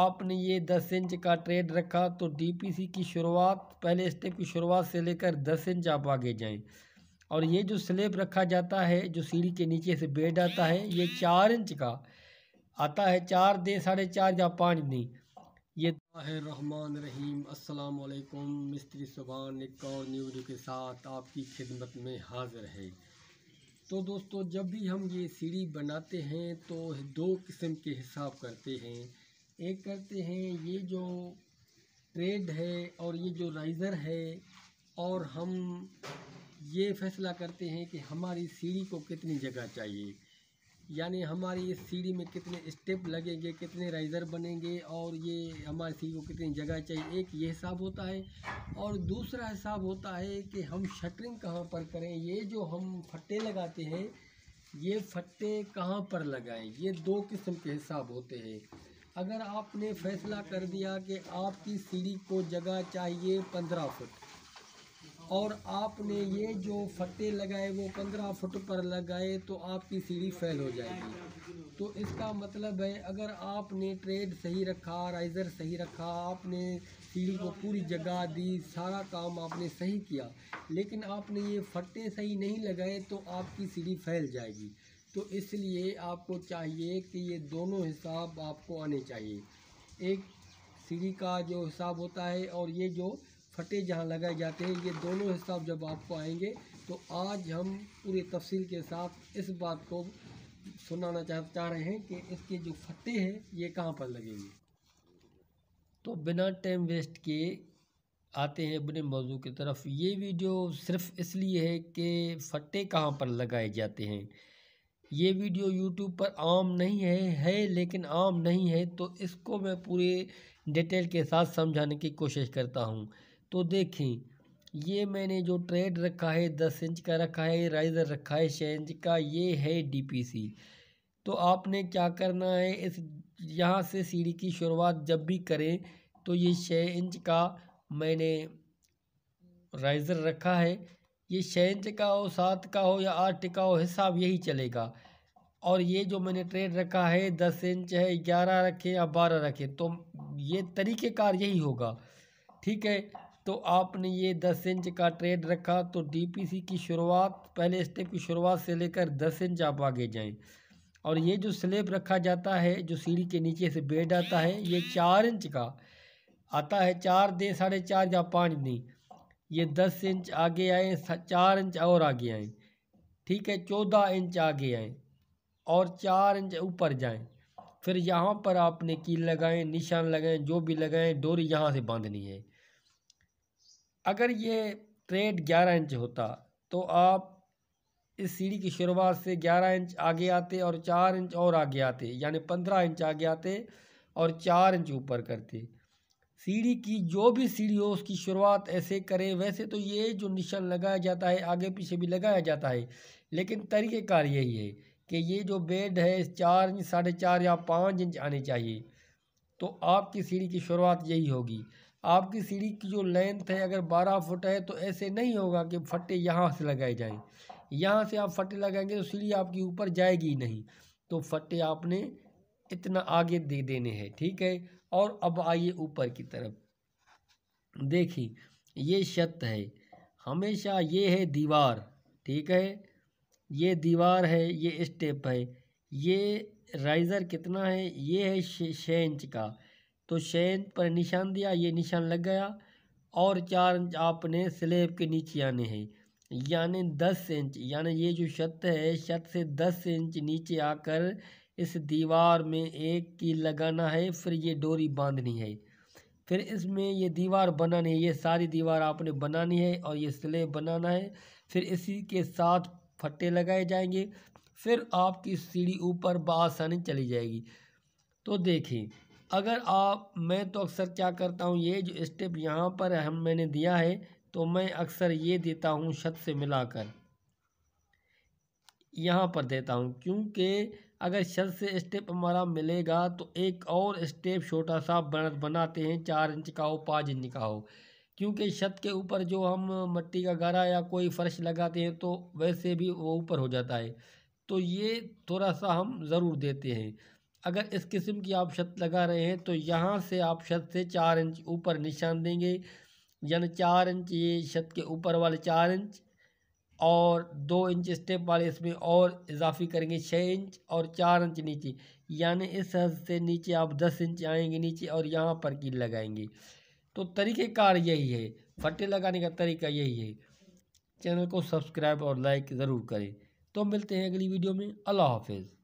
आपने ये दस इंच का ट्रेड रखा तो डीपीसी की शुरुआत पहले स्टेप की शुरुआत से लेकर दस इंच आप आगे जाएं और ये जो स्लेब रखा जाता है जो सीढ़ी के नीचे से बेड आता है ये चार इंच का आता है चार दें साढ़े चार या पाँच दें ये रहमान रहीम अस्सलाम वालेकुम मिस्त्री सुबहान एक और न्यूज के साथ आपकी खिदमत में हाजिर है तो दोस्तों जब भी हम ये सीढ़ी बनाते हैं तो दो किस्म के हिसाब करते हैं एक करते हैं ये जो ट्रेड है और ये जो राइज़र है और हम ये फैसला करते हैं कि हमारी सीढ़ी को कितनी जगह चाहिए यानी हमारी इस सीढ़ी में कितने स्टेप लगेंगे कितने राइज़र बनेंगे और ये हमारी सीढ़ी को कितनी जगह चाहिए एक ये हिसाब होता है और दूसरा हिसाब होता है कि हम शटरिंग कहाँ पर करें ये जो हम फट्टे लगाते हैं ये फट्टे कहाँ पर लगाएं ये दो किस्म के हिसाब होते हैं अगर आपने फैसला कर दिया कि आपकी सीढ़ी को जगह चाहिए पंद्रह फुट और आपने ये जो फटे लगाए वो पंद्रह फुट पर लगाए तो आपकी सीढ़ी फेल हो जाएगी तो इसका मतलब है अगर आपने ट्रेड सही रखा राइज़र सही रखा आपने सीढ़ी को पूरी जगह दी सारा काम आपने सही किया लेकिन आपने ये फटे सही नहीं लगाए तो आपकी सीढ़ी फैल जाएगी तो इसलिए आपको चाहिए कि ये दोनों हिसाब आपको आने चाहिए एक सीढ़ी का जो हिसाब होता है और ये जो फटे जहाँ लगाए जाते हैं ये दोनों हिसाब जब आपको आएंगे तो आज हम पूरे तफसील के साथ इस बात को सुनाना चाह चाह रहे हैं कि इसके जो फटे हैं ये कहाँ पर लगेंगे तो बिना टाइम वेस्ट के आते हैं अपने मौजू की तरफ ये वीडियो सिर्फ इसलिए है कि फटे कहाँ पर लगाए जाते हैं ये वीडियो यूट्यूब पर आम नहीं है है लेकिन आम नहीं है तो इसको मैं पूरे डिटेल के साथ समझाने की कोशिश करता हूँ तो देखें ये मैंने जो ट्रेड रखा है दस इंच का रखा है राइज़र रखा है छः इंच का ये है डी तो आपने क्या करना है इस यहाँ से सीढ़ी की शुरुआत जब भी करें तो ये छः इंच का मैंने राइज़र रखा है ये इंच का हो सात का हो या आठ का हो हिसाब यही चलेगा और ये जो मैंने ट्रेड रखा है दस इंच है ग्यारह रखें या बारह रखें तो ये तरीक़ेकार यही होगा ठीक है तो आपने ये दस इंच का ट्रेड रखा तो डीपीसी की शुरुआत पहले स्टेप की शुरुआत से लेकर दस इंच आप आगे जाएं और ये जो स्लेब रखा जाता है जो सीढ़ी के नीचे से बेड आता है ये चार इंच का आता है चार दे साढ़े चार या पाँच दें ये दस इंच आगे आए चार इंच और आगे आए ठीक है चौदह इंच आगे आए और चार इंच ऊपर जाएं फिर यहाँ पर आपने कील लगाएं निशान लगाएं जो भी लगाएं डोरी यहाँ से बांधनी है अगर ये ट्रेड ग्यारह इंच होता तो आप इस सीढ़ी की शुरुआत से ग्यारह इंच आगे आते और चार इंच और आगे आते यानी पंद्रह इंच आगे आते और चार इंच ऊपर करते सीढ़ी की जो भी सीढ़ी हो उसकी शुरुआत ऐसे करें वैसे तो ये जो निशान लगाया जाता है आगे पीछे भी लगाया जाता है लेकिन तरीक़ेकार यही है कि ये जो बेड है चार इंच साढ़े चार या पाँच इंच आने चाहिए तो आपकी सीढ़ी की शुरुआत यही होगी आपकी सीढ़ी की जो लेंथ है अगर बारह फुट है तो ऐसे नहीं होगा कि फटे यहाँ से लगाए जाएँ यहाँ से आप फटे लगाएंगे तो सीढ़ी आपकी ऊपर जाएगी नहीं तो फटे आपने इतना आगे दे देने हैं ठीक है और अब आइए ऊपर की तरफ देखिए ये शत है हमेशा ये है दीवार ठीक है ये दीवार है ये स्टेप है ये राइज़र कितना है ये है छः इंच का तो छः इंच पर निशान दिया ये निशान लग गया और चार इंच आपने स्लेब के नीचे आने हैं यानी दस इंच यानी ये जो छत है छत से दस इंच नीचे आकर इस दीवार में एक कील लगाना है फिर ये डोरी बांधनी है फिर इसमें ये दीवार बनानी है ये सारी दीवार आपने बनानी है और ये स्लेब बनाना है फिर इसी के साथ फट्टे लगाए जाएंगे फिर आपकी सीढ़ी ऊपर बसानी चली जाएगी तो देखें अगर आप मैं तो अक्सर क्या करता हूँ ये जो स्टेप यहाँ पर हम मैंने दिया है तो मैं अक्सर ये देता हूँ छत से मिलाकर यहाँ पर देता हूँ क्योंकि अगर छत से स्टेप हमारा मिलेगा तो एक और स्टेप छोटा सा बनाते हैं चार इंच का हो पाँच इंच का हो क्योंकि छत के ऊपर जो हम मट्टी का गारा या कोई फर्श लगाते हैं तो वैसे भी वो ऊपर हो जाता है तो ये थोड़ा सा हम ज़रूर देते हैं अगर इस किस्म की आप छत लगा रहे हैं तो यहाँ से आप छत से चार इंच ऊपर निशान देंगे यानी चार इंच ये छत के ऊपर वाले चार इंच और दो इंच स्टेप वाले इसमें और इजाफी करेंगे छः इंच और चार इंच नीचे यानी इस हद से नीचे आप दस इंच आएंगे नीचे और यहाँ पर कील लगाएंगे तो तरीक़ेकार यही है फटे लगाने का तरीका यही है चैनल को सब्सक्राइब और लाइक ज़रूर करें तो मिलते हैं अगली वीडियो में अल्लाह हाफिज़